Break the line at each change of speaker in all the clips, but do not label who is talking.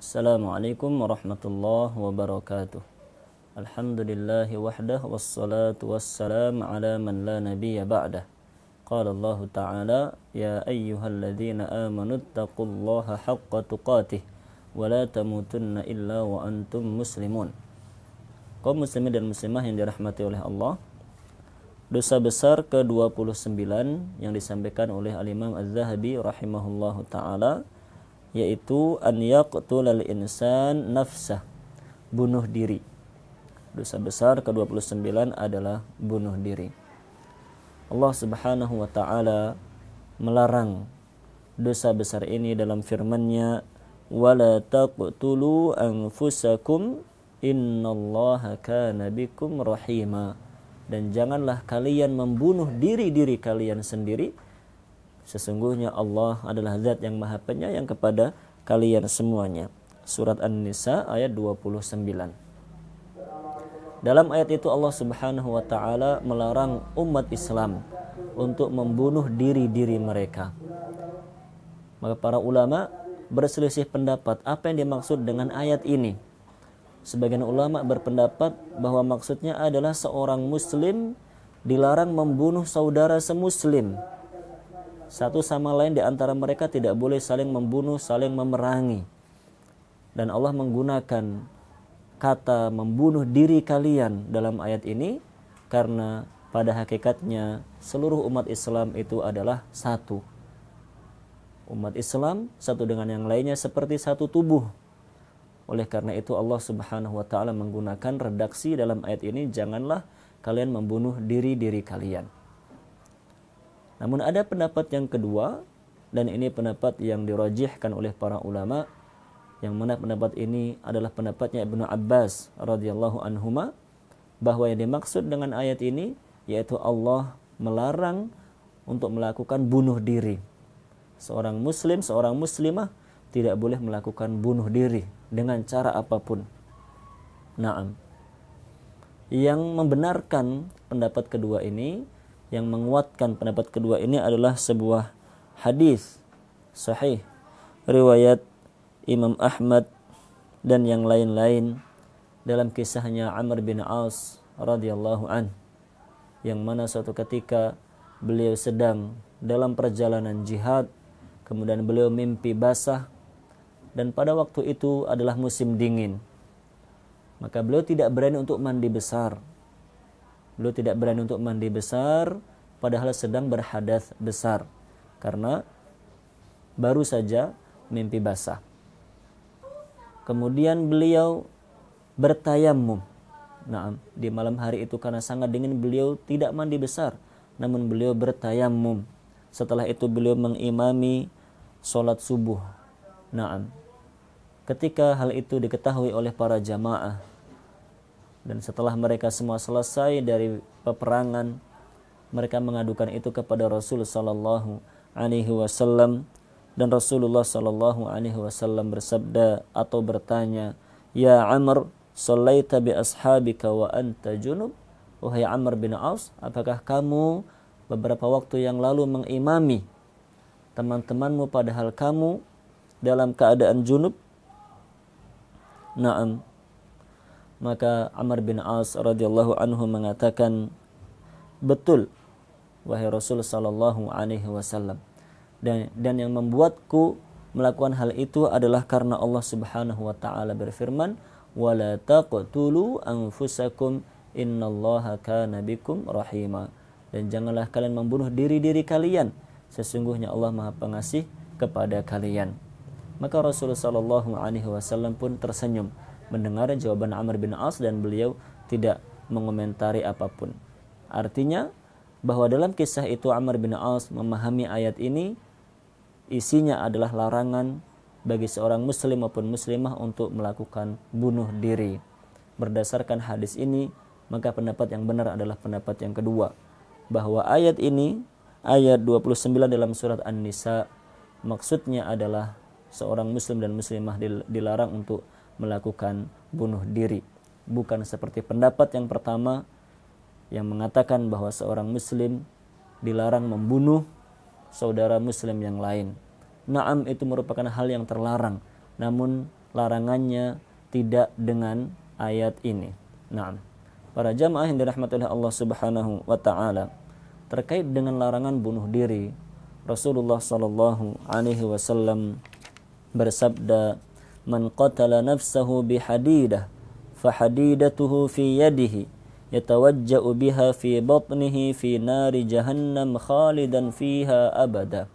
Assalamualaikum warahmatullahi wabarakatuh Alhamdulillahi wahdah Wassalatu wassalamu ala man la nabiya ba'dah Qala Allah ta'ala Ya ayyuhalladzina amanu Taqullaha haqqa tuqatih Wa la tamutunna illa wa antum muslimun Kau muslimin dan muslimah yang dirahmati oleh Allah Dosa besar ke-29 yang disampaikan oleh Al-Imam Az-Zahabi rahimahullahu ta'ala yaitu an yaqtulal insan nafsah bunuh diri dosa besar ke-29 adalah bunuh diri Allah Subhanahu wa taala melarang dosa besar ini dalam firman-Nya wala taqtulu anfusakum innallaha kana bikum rahima dan janganlah kalian membunuh diri-diri kalian sendiri Sesungguhnya Allah adalah zat yang maha penyayang kepada kalian semuanya. Surat An-Nisa ayat 29. Dalam ayat itu Allah Subhanahu wa taala melarang umat Islam untuk membunuh diri-diri mereka. Maka para ulama berselisih pendapat apa yang dimaksud dengan ayat ini. Sebagian ulama berpendapat bahwa maksudnya adalah seorang muslim dilarang membunuh saudara semuslim satu sama lain di antara mereka tidak boleh saling membunuh, saling memerangi. Dan Allah menggunakan kata membunuh diri kalian dalam ayat ini karena pada hakikatnya seluruh umat Islam itu adalah satu. Umat Islam satu dengan yang lainnya seperti satu tubuh. Oleh karena itu Allah Subhanahu wa taala menggunakan redaksi dalam ayat ini janganlah kalian membunuh diri-diri kalian. Namun ada pendapat yang kedua dan ini pendapat yang dirajihkan oleh para ulama yang mana pendapat ini adalah pendapatnya Ibnu Abbas radhiyallahu anhuma bahwa yang dimaksud dengan ayat ini yaitu Allah melarang untuk melakukan bunuh diri. Seorang muslim, seorang muslimah tidak boleh melakukan bunuh diri dengan cara apapun. Naam. Yang membenarkan pendapat kedua ini yang menguatkan pendapat kedua ini adalah sebuah hadis sahih riwayat Imam Ahmad dan yang lain-lain dalam kisahnya Amr bin Aus radhiyallahu an yang mana suatu ketika beliau sedang dalam perjalanan jihad kemudian beliau mimpi basah dan pada waktu itu adalah musim dingin maka beliau tidak berani untuk mandi besar beliau tidak berani untuk mandi besar padahal sedang berhadas besar karena baru saja mimpi basah. Kemudian beliau bertayamum. Nah, di malam hari itu karena sangat dingin beliau tidak mandi besar, namun beliau bertayamum. Setelah itu beliau mengimami sholat subuh. Naam. Ketika hal itu diketahui oleh para jamaah, dan setelah mereka semua selesai dari peperangan, mereka mengadukan itu kepada Rasul sallallahu alaihi wasallam dan Rasulullah sallallahu alaihi wasallam bersabda atau bertanya, "Ya Amr, sallaita bi ashabika wa anta junub?" Wahai Amr bin Aus, apakah kamu beberapa waktu yang lalu mengimami teman-temanmu padahal kamu dalam keadaan junub? Naam. Maka Amr bin As radhiyallahu anhu mengatakan, "Betul wahai Rasul sallallahu alaihi wasallam." Dan dan yang membuatku melakukan hal itu adalah karena Allah Subhanahu wa taala berfirman, "Wala taqtulu anfusakum innallaha kana bikum rahima." Dan janganlah kalian membunuh diri-diri kalian, sesungguhnya Allah Maha Pengasih kepada kalian. Maka Rasulullah sallallahu alaihi wasallam pun tersenyum mendengar jawaban Amr bin As dan beliau tidak mengomentari apapun. Artinya bahwa dalam kisah itu Amr bin As memahami ayat ini isinya adalah larangan bagi seorang muslim maupun muslimah untuk melakukan bunuh diri. Berdasarkan hadis ini, maka pendapat yang benar adalah pendapat yang kedua bahwa ayat ini ayat 29 dalam surat An-Nisa maksudnya adalah seorang muslim dan muslimah dilarang untuk melakukan bunuh diri. Bukan seperti pendapat yang pertama yang mengatakan bahwa seorang muslim dilarang membunuh saudara muslim yang lain. Naam itu merupakan hal yang terlarang, namun larangannya tidak dengan ayat ini. Naam. Para jamaah yang dirahmati oleh Allah Subhanahu wa taala, terkait dengan larangan bunuh diri, Rasulullah sallallahu bersabda man qatala nafsahu bihadidah fahadidatuhu fi yadihi yatawajja'u biha fi batnihi fi نار jahannam khalidan fiha abada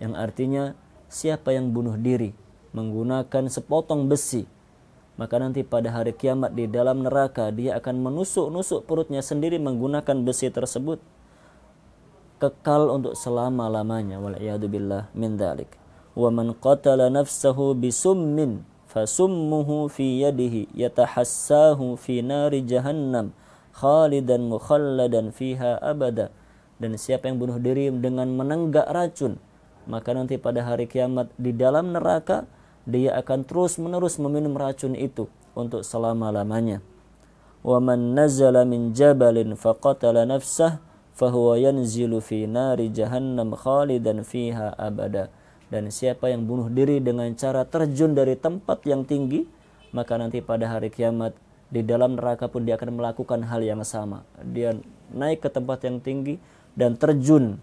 yang artinya siapa yang bunuh diri menggunakan sepotong besi maka nanti pada hari kiamat di dalam neraka dia akan menusuk-nusuk perutnya sendiri menggunakan besi tersebut kekal untuk selama-lamanya wal billah min dalik وَمَنْ قَتَلَ نَفْسَهُ بِسُمٍّ فَسُمُّهُ فِي يَدِهِ يَتَحَسَّاهُ فِي نَارِ جهنم خَالِدًا مُخَلَّدًا فِيهَا أَبَدًا dan siapa yang bunuh diri dengan menenggak racun maka nanti pada hari kiamat di dalam neraka dia akan terus-menerus meminum racun itu untuk selama-lamanya. وَمَنْ نَزَلَ مِنْ جَبَلٍ فَقَتَلَ نَفْسَهُ فَهُوَ يَنْزِلُ فِي نَارِ جَهَنَّمْ خَالِدًا فِيهَا أَبَدًا dan siapa yang bunuh diri dengan cara terjun dari tempat yang tinggi, maka nanti pada hari kiamat di dalam neraka pun dia akan melakukan hal yang sama. Dia naik ke tempat yang tinggi dan terjun.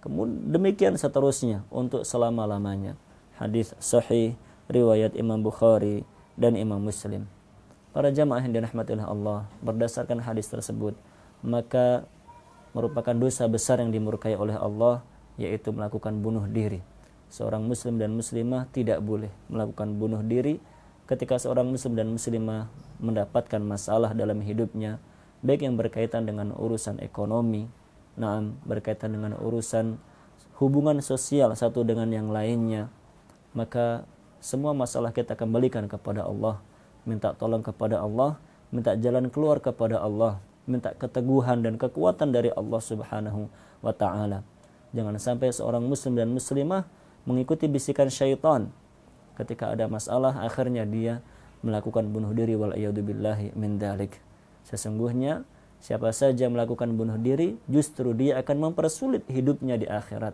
Kemudian demikian seterusnya untuk selama-lamanya. Hadis sahih riwayat Imam Bukhari dan Imam Muslim. Para jamaah yang dirahmati oleh Allah berdasarkan hadis tersebut, maka merupakan dosa besar yang dimurkai oleh Allah yaitu melakukan bunuh diri. Seorang muslim dan muslimah tidak boleh melakukan bunuh diri ketika seorang muslim dan muslimah mendapatkan masalah dalam hidupnya, baik yang berkaitan dengan urusan ekonomi, nah berkaitan dengan urusan hubungan sosial satu dengan yang lainnya, maka semua masalah kita kembalikan kepada Allah, minta tolong kepada Allah, minta jalan keluar kepada Allah, minta keteguhan dan kekuatan dari Allah Subhanahu wa taala. Jangan sampai seorang muslim dan muslimah mengikuti bisikan syaitan. Ketika ada masalah, akhirnya dia melakukan bunuh diri wal billahi min dalik. Sesungguhnya siapa saja melakukan bunuh diri, justru dia akan mempersulit hidupnya di akhirat.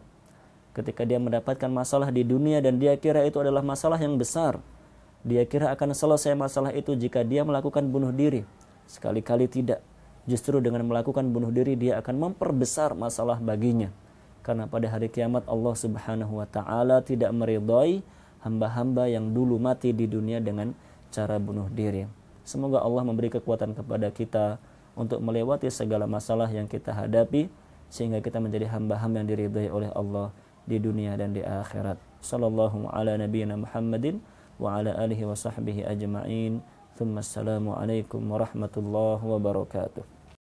Ketika dia mendapatkan masalah di dunia dan dia kira itu adalah masalah yang besar, dia kira akan selesai masalah itu jika dia melakukan bunuh diri. Sekali-kali tidak. Justru dengan melakukan bunuh diri dia akan memperbesar masalah baginya karena pada hari kiamat Allah Subhanahu wa taala tidak meridhai hamba-hamba yang dulu mati di dunia dengan cara bunuh diri. Semoga Allah memberi kekuatan kepada kita untuk melewati segala masalah yang kita hadapi sehingga kita menjadi hamba-hamba yang diridhai oleh Allah di dunia dan di akhirat. Sallallahu ala nabiyyina Muhammadin wa ala alihi wa sahbihi ajma'in. Thumma assalamu alaikum warahmatullahi wabarakatuh.